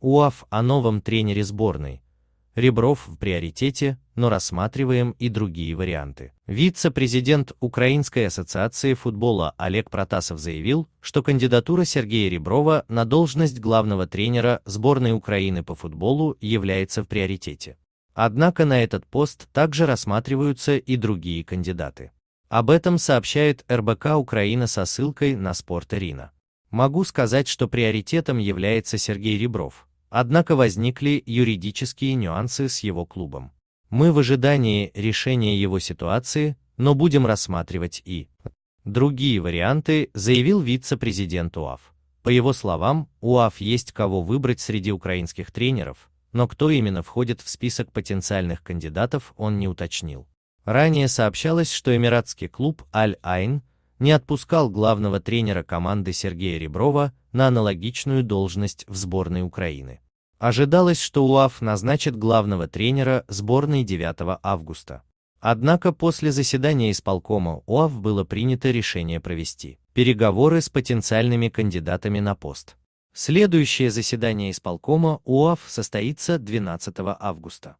УАФ о новом тренере сборной. Ребров в приоритете, но рассматриваем и другие варианты. Вице-президент Украинской ассоциации футбола Олег Протасов заявил, что кандидатура Сергея Реброва на должность главного тренера сборной Украины по футболу является в приоритете. Однако на этот пост также рассматриваются и другие кандидаты. Об этом сообщает РБК Украина со ссылкой на Спорт Ирина. Могу сказать, что приоритетом является Сергей Ребров, Однако возникли юридические нюансы с его клубом. Мы в ожидании решения его ситуации, но будем рассматривать и другие варианты, заявил вице-президент УАФ. По его словам, УАФ есть кого выбрать среди украинских тренеров, но кто именно входит в список потенциальных кандидатов, он не уточнил. Ранее сообщалось, что эмиратский клуб Аль-Айн не отпускал главного тренера команды Сергея Реброва на аналогичную должность в сборной Украины. Ожидалось, что УАФ назначит главного тренера сборной 9 августа. Однако после заседания исполкома УАФ было принято решение провести переговоры с потенциальными кандидатами на пост. Следующее заседание исполкома УАФ состоится 12 августа.